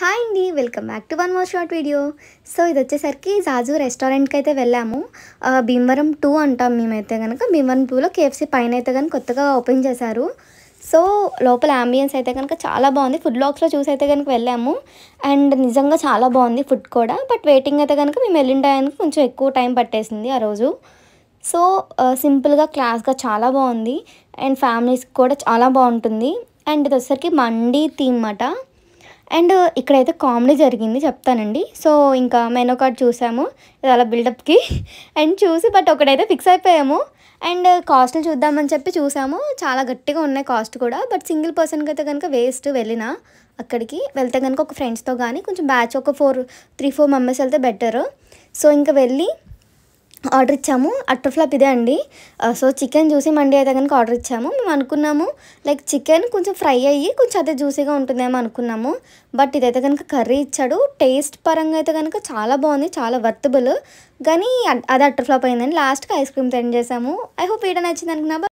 hi అండి welcome back to one more short video so ఇది వచ్చేసరికి జాజు రెస్టారెంట్కి అయితే వెళ్ళాము భీమవరం టూ అంటాం మేమైతే కనుక భీమవరం టూలో కేఎఫ్సీ పైన అయితే కనుక కొత్తగా ఓపెన్ చేశారు సో లోపల అంబియన్స్ అయితే కనుక చాలా బాగుంది ఫుడ్ బ్లాక్స్లో చూసి అయితే కనుక వెళ్ళాము అండ్ నిజంగా చాలా బాగుంది ఫుడ్ కూడా బట్ వెయిటింగ్ అయితే కనుక మేము వెళ్ళిన టైంకి కొంచెం ఎక్కువ టైం పట్టేసింది ఆ రోజు సో సింపుల్గా క్లాస్గా చాలా బాగుంది అండ్ ఫ్యామిలీస్కి కూడా చాలా బాగుంటుంది అండ్ ఇది వచ్చేసరికి మండీ థీమ్ అట అండ్ ఇక్కడైతే కామెడీ జరిగింది చెప్తానండి సో ఇంకా మెనో కార్డ్ చూసాము అలా బిల్డప్కి అండ్ చూసి బట్ ఒకటైతే ఫిక్స్ అయిపోయాము అండ్ కాస్ట్లు చూద్దామని చెప్పి చూసాము చాలా గట్టిగా ఉన్నాయి కాస్ట్ కూడా బట్ సింగిల్ పర్సన్కి అయితే కనుక వేస్ట్ వెళ్ళిన అక్కడికి వెళ్తే కనుక ఒక ఫ్రెండ్స్తో కానీ కొంచెం బ్యాచ్ ఒక ఫోర్ త్రీ ఫోర్ మెంబర్స్ వెళ్తే బెటర్ సో ఇంకా వెళ్ళి ఆర్డర్ ఇచ్చాము అట్టర్ ఫ్లాప్ ఇదే అండి సో చికెన్ జ్యూసీ మండి అయితే కనుక ఆర్డర్ ఇచ్చాము మేము అనుకున్నాము లైక్ చికెన్ కొంచెం ఫ్రై అయ్యి కొంచెం అదే జ్యూసీగా ఉంటుందేమో అనుకున్నాము బట్ ఇదైతే కనుక కర్రీ ఇచ్చాడు టేస్ట్ పరంగా అయితే కనుక చాలా బాగుంది చాలా వర్తబుల్ కానీ అది అట్టర్ ఫ్లాప్ అయిందండి లాస్ట్కి ఐస్ క్రీమ్ తెండ్ చేసాము ఐ హోప్ ఏడా నచ్చింది అనుకున్నా